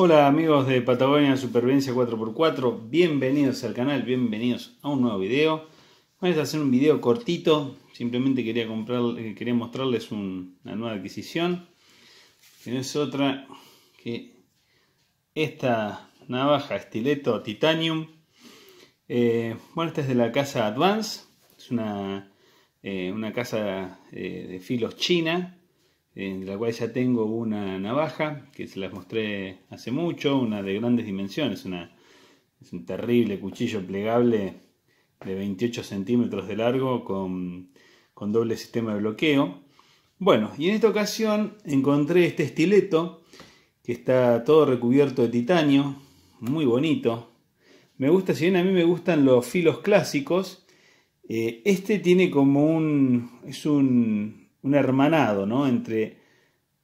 Hola amigos de Patagonia Supervivencia 4x4, bienvenidos al canal, bienvenidos a un nuevo video. Vamos a hacer un video cortito, simplemente quería, comprar, eh, quería mostrarles una nueva adquisición, que no es otra que esta navaja estileto titanium. Eh, bueno, esta es de la casa Advance, es una, eh, casa de filos china, en la cual ya tengo una navaja que se las mostré hace mucho, una de grandes dimensiones, es un terrible cuchillo plegable de 28 centímetros de largo con, doble sistema de bloqueo. Bueno, y en esta ocasión encontré este estileto que está todo recubierto de titanio, muy bonito. Me gusta, si bien a mí me gustan los filos clásicos, eh, este tiene como un, es un, hermanado, ¿no? Entre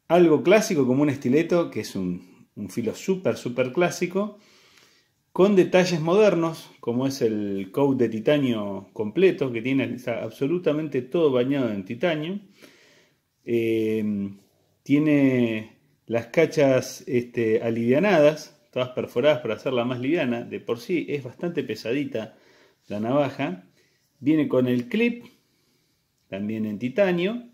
algo clásico como un estileto, que es un, filo súper, súper clásico, con detalles modernos, como es el coat de titanio completo, que tiene absolutamente todo bañado en titanio. Eh, tiene las cachas este, alivianadas, todas perforadas para hacerla más liviana. De por sí es bastante pesadita la navaja. Viene con el clip, también en titanio.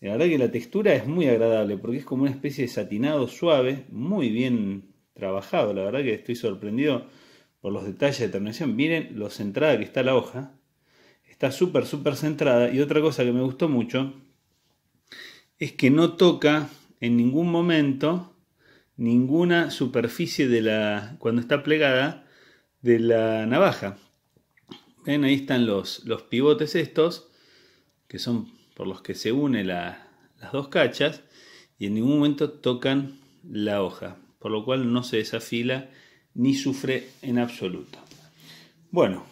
La verdad que la textura es muy agradable porque es como una especie de satinado suave, muy bien trabajado. La verdad que estoy sorprendido por los detalles de terminación. Miren lo centrada que está la hoja. Está súper, súper centrada. Y otra cosa que me gustó mucho es que no toca en ningún momento ninguna superficie de la cuando está plegada de la navaja. Ven, ahí están los, los pivotes estos que son por los que se une las dos cachas y en ningún momento tocan la hoja, por lo cual no se desafila ni sufre en absoluto. Bueno,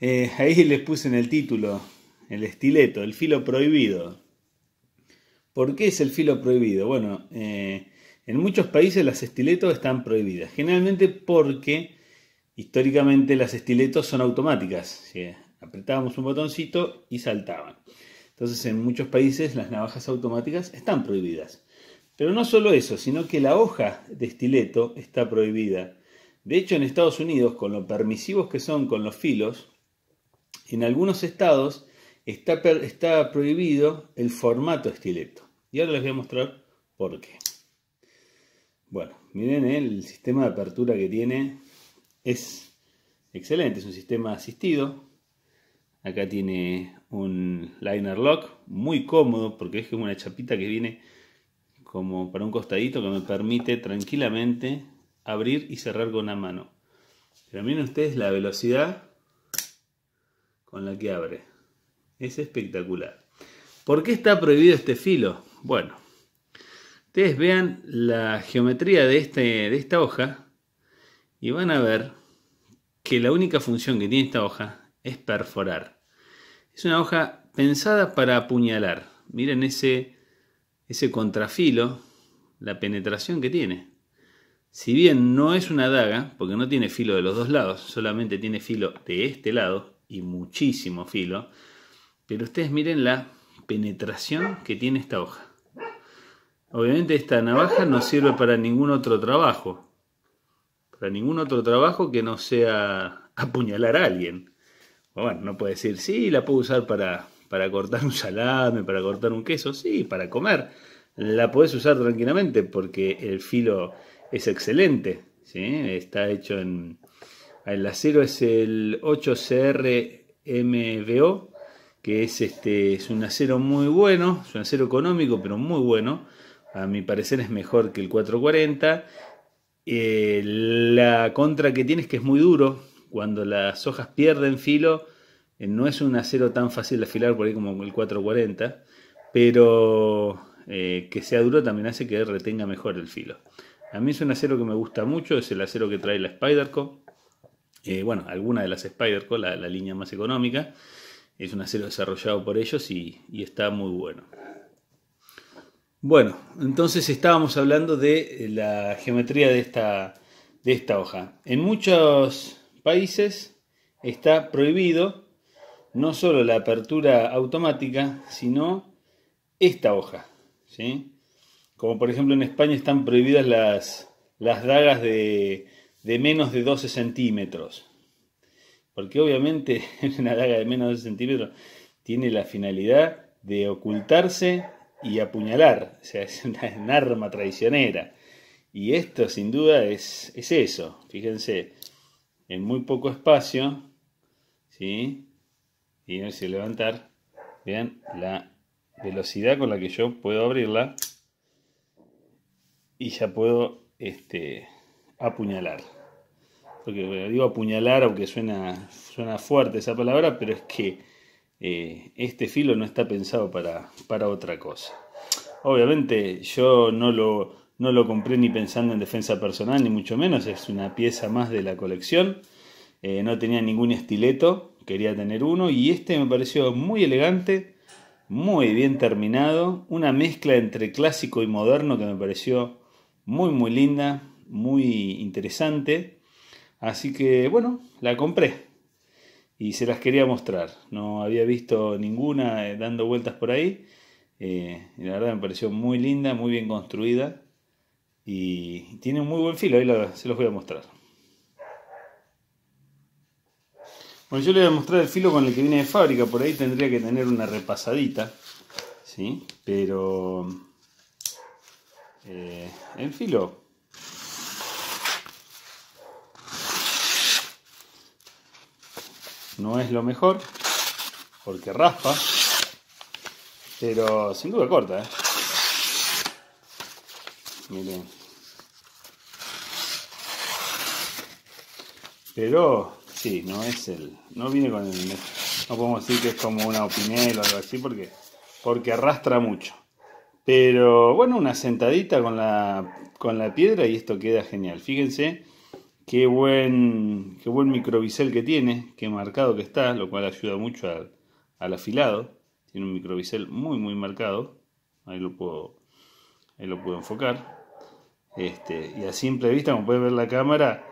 eh, ahí les puse en el título el estileto, el filo prohibido. ¿Por qué es el filo prohibido? Bueno, eh, en muchos países las estiletos están prohibidas, generalmente porque históricamente las estiletos son automáticas apretábamos un botoncito y saltaban. Entonces en muchos países las navajas automáticas están prohibidas. Pero no solo eso, sino que la hoja de estileto está prohibida. De hecho en Estados Unidos, con lo permisivos que son con los filos, en algunos estados está, está prohibido el formato estileto. Y ahora les voy a mostrar por qué. Bueno, miren ¿eh? el sistema de apertura que tiene. Es excelente, es un sistema asistido Acá tiene un liner lock muy cómodo porque es como una chapita que viene como para un costadito que me permite tranquilamente abrir y cerrar con una mano. Pero miren ustedes la velocidad con la que abre. Es espectacular. ¿Por qué está prohibido este filo? Bueno, ustedes vean la geometría de, este, de esta hoja y van a ver que la única función que tiene esta hoja es perforar. Es una hoja pensada para apuñalar. Miren ese, ese contrafilo, la penetración que tiene. Si bien no es una daga, porque no tiene filo de los dos lados, solamente tiene filo de este lado y muchísimo filo, pero ustedes miren la penetración que tiene esta hoja. Obviamente esta navaja no sirve para ningún otro trabajo, para ningún otro trabajo que no sea apuñalar a alguien. Pues bueno, no puede decir, sí, la puedo usar para, cortar un salame, para cortar un queso, sí, para comer. La puedes usar tranquilamente porque el filo es excelente, ¿sí? Está hecho en... El acero es el 8 cr que es, este, es un acero muy bueno, es un acero económico, pero muy bueno. A mi parecer es mejor que el 440. Eh, la contra que tiene es que es muy duro, cuando las hojas pierden filo, eh, no es un acero tan fácil de afilar por ahí como el 440, pero eh, que sea duro también hace que retenga mejor el filo. A mí es un acero que me gusta mucho, es el acero que trae la Spyderco, eh, bueno, alguna de las Spyderco, la, la, línea más económica, es un acero desarrollado por ellos y, está muy bueno. Bueno, entonces estábamos hablando de la geometría de esta, de esta hoja. En muchos países está prohibido no solo la apertura automática, sino esta hoja. Como por ejemplo en España están prohibidas las, las dagas de, menos de 12 centímetros. Porque obviamente una daga de menos de 12 centímetros tiene la finalidad de ocultarse y apuñalar. O sea, es una, arma traicionera. Y esto sin duda es, es eso. Fíjense, en muy poco espacio, ¿sí? Y ver si levantar, vean la velocidad con la que yo puedo abrirla y ya puedo este, apuñalar. Porque digo apuñalar, aunque suena, suena fuerte esa palabra, pero es que eh, este filo no está pensado para, para otra cosa. Obviamente yo no lo no lo compré ni pensando en defensa personal, ni mucho menos. Es una pieza más de la colección. Eh, no tenía ningún estileto, quería tener uno. Y este me pareció muy elegante, muy bien terminado. Una mezcla entre clásico y moderno que me pareció muy, muy linda, muy interesante. Así que, bueno, la compré. Y se las quería mostrar. No había visto ninguna eh, dando vueltas por ahí. Eh, y la verdad me pareció muy linda, muy bien construida y tiene un muy buen filo, ahí se los voy a mostrar. Bueno, yo le voy a mostrar el filo con el que viene de fábrica, por ahí tendría que tener una repasadita, ¿sí? Pero eh, el filo... No es lo mejor, porque raspa, pero sin duda corta, ¿eh? Miren. Pero sí, no es el. No viene con el. No podemos decir que es como una opinel o algo así porque, porque arrastra mucho. Pero bueno, una sentadita con la, con la piedra y esto queda genial. Fíjense qué buen, qué buen que tiene, qué marcado que está, lo cual ayuda mucho al, afilado. Tiene un microbisel muy, muy marcado. Ahí lo puedo, lo puedo enfocar. Este, y a simple vista, como puede ver la cámara,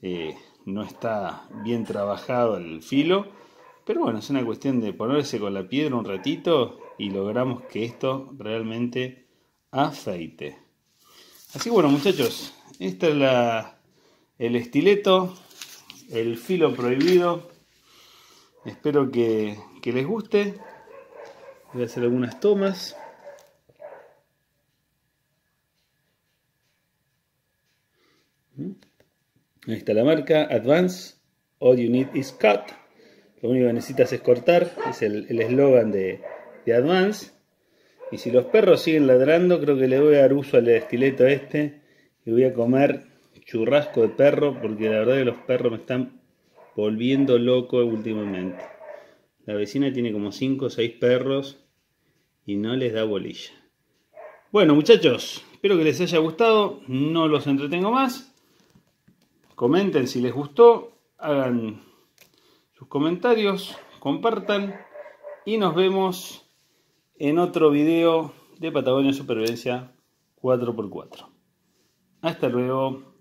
eh, no está bien trabajado el filo, pero bueno, es una cuestión de ponerse con la piedra un ratito y logramos que esto realmente afeite. Así bueno muchachos, este es el estileto, el filo prohibido. Espero que les guste. Voy a hacer algunas tomas. Ahí está la marca, Advance, All You Need Is Cut. Lo único que necesitas es cortar, es el eslogan de, Advance. Y si los perros siguen ladrando, creo que le voy a dar uso al estileto este y voy a comer churrasco de perro porque la verdad es que los perros me están volviendo loco últimamente. La vecina tiene como 5 o 6 perros y no les da bolilla. Bueno muchachos, espero que les haya gustado, no los entretengo más. Comenten si les gustó, hagan sus comentarios, compartan y nos vemos en otro video de Patagonia Supervivencia 4x4. Hasta luego.